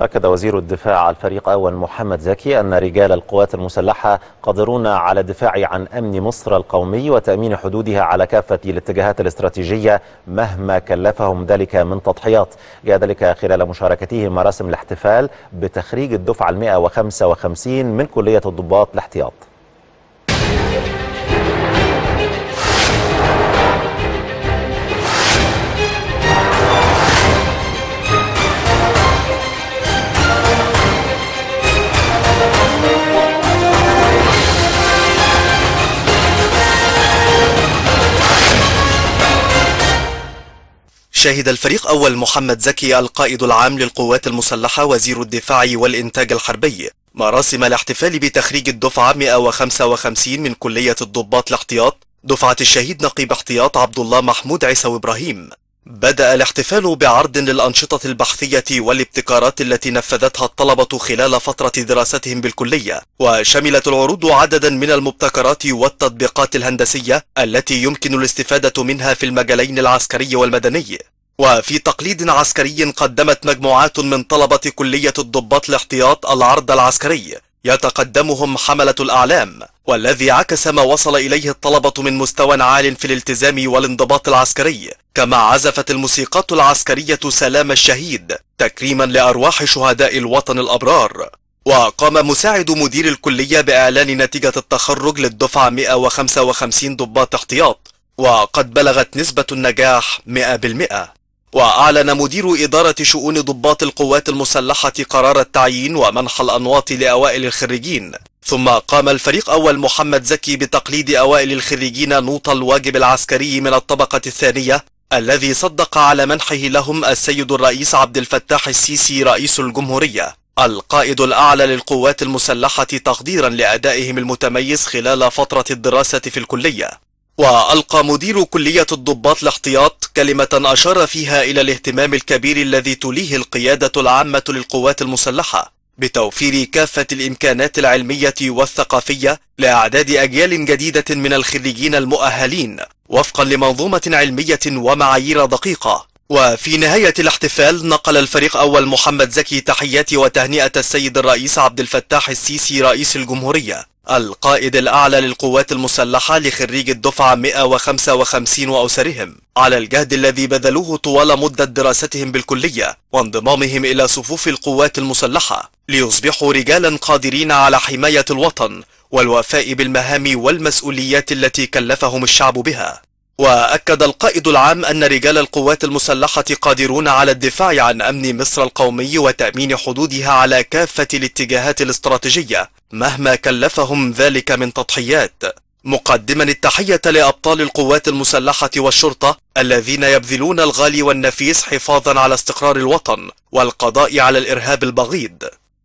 أكد وزير الدفاع الفريق أول محمد زكي أن رجال القوات المسلحة قادرون على الدفاع عن أمن مصر القومي وتأمين حدودها على كافة الاتجاهات الاستراتيجية مهما كلفهم ذلك من تضحيات جاء ذلك خلال مشاركته مراسم الاحتفال بتخريج الدفعة 155 من كلية الضباط الاحتياط شهد الفريق أول محمد زكي القائد العام للقوات المسلحة وزير الدفاع والإنتاج الحربي مراسم الاحتفال بتخريج الدفعة 155 من كلية الضباط الاحتياط دفعة الشهيد نقيب احتياط عبد الله محمود عيسى إبراهيم بدأ الاحتفال بعرض للأنشطة البحثية والابتكارات التي نفذتها الطلبة خلال فترة دراستهم بالكلية وشملت العروض عددا من المبتكرات والتطبيقات الهندسية التي يمكن الاستفادة منها في المجالين العسكري والمدني وفي تقليد عسكري قدمت مجموعات من طلبة كلية الضباط الاحتياط العرض العسكري يتقدمهم حملة الأعلام والذي عكس ما وصل إليه الطلبة من مستوى عال في الالتزام والانضباط العسكري كما عزفت الموسيقات العسكرية سلام الشهيد تكريما لأرواح شهداء الوطن الأبرار وقام مساعد مدير الكلية بإعلان نتيجة التخرج للدفعة 155 ضباط احتياط وقد بلغت نسبة النجاح 100% وأعلن مدير إدارة شؤون ضباط القوات المسلحة قرار التعيين ومنح الأنواط لأوائل الخريجين ثم قام الفريق أول محمد زكي بتقليد أوائل الخريجين نوط الواجب العسكري من الطبقة الثانية الذي صدق على منحه لهم السيد الرئيس عبد الفتاح السيسي رئيس الجمهورية القائد الأعلى للقوات المسلحة تقديرا لأدائهم المتميز خلال فترة الدراسة في الكلية وألقى مدير كلية الضباط الاحتياط كلمة أشار فيها إلى الاهتمام الكبير الذي تليه القيادة العامة للقوات المسلحة بتوفير كافة الإمكانات العلمية والثقافية لأعداد أجيال جديدة من الخريجين المؤهلين وفقا لمنظومة علمية ومعايير دقيقة وفي نهاية الاحتفال نقل الفريق أول محمد زكي تحيات وتهنئة السيد الرئيس عبد الفتاح السيسي رئيس الجمهورية القائد الأعلى للقوات المسلحة لخريج الدفعة 155 وأسرهم على الجهد الذي بذلوه طوال مدة دراستهم بالكلية وانضمامهم إلى صفوف القوات المسلحة ليصبحوا رجالا قادرين على حماية الوطن والوفاء بالمهام والمسؤوليات التي كلفهم الشعب بها وأكد القائد العام أن رجال القوات المسلحة قادرون على الدفاع عن أمن مصر القومي وتأمين حدودها على كافة الاتجاهات الاستراتيجية مهما كلفهم ذلك من تضحيات مقدما التحية لأبطال القوات المسلحة والشرطة الذين يبذلون الغالي والنفيس حفاظا على استقرار الوطن والقضاء على الإرهاب البغيض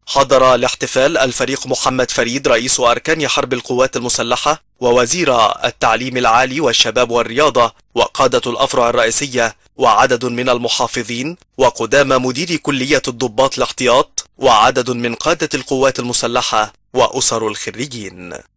حضر الاحتفال الفريق محمد فريد رئيس أركان حرب القوات المسلحة ووزير التعليم العالي والشباب والرياضة وقادة الأفرع الرئيسية وعدد من المحافظين وقدام مدير كلية الضباط الاحتياط وعدد من قادة القوات المسلحة وأسر الخريجين